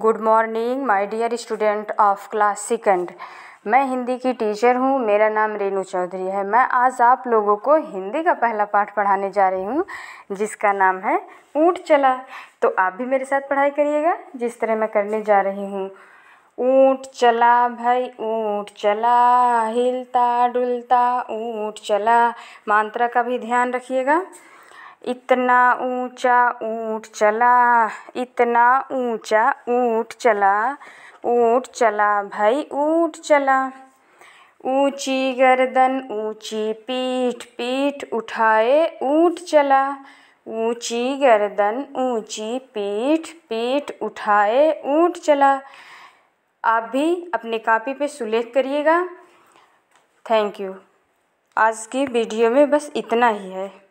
good morning my dear student of class second मैं हिंदी की teacher हूँ मेरा नाम रेनू चौधरी है मैं आज आप लोगों को हिंदी का पहला पाठ पढ़ाने जा रही हूँ जिसका नाम है ऊँट चला तो आप भी मेरे साथ पढ़ाई करिएगा जिस तरह मैं करने जा रही हूँ ऊँट चला भाई ऊँट चला हिलता डुलता ऊँट चला मात्रा का भी ध्यान रखिएगा इतना ऊँचा ऊँट चला इतना ऊँचा ऊँट चला ऊँट चला भाई ऊँट चला ऊँची गर्दन ऊँची पीठ पीठ उठाए ऊँट चला ऊँची गर्दन ऊँची पीठ पीठ उठाए ऊँट चला आप भी अपने कापी पे सुलेख करिएगा थैंक यू आज की वीडियो में बस इतना ही है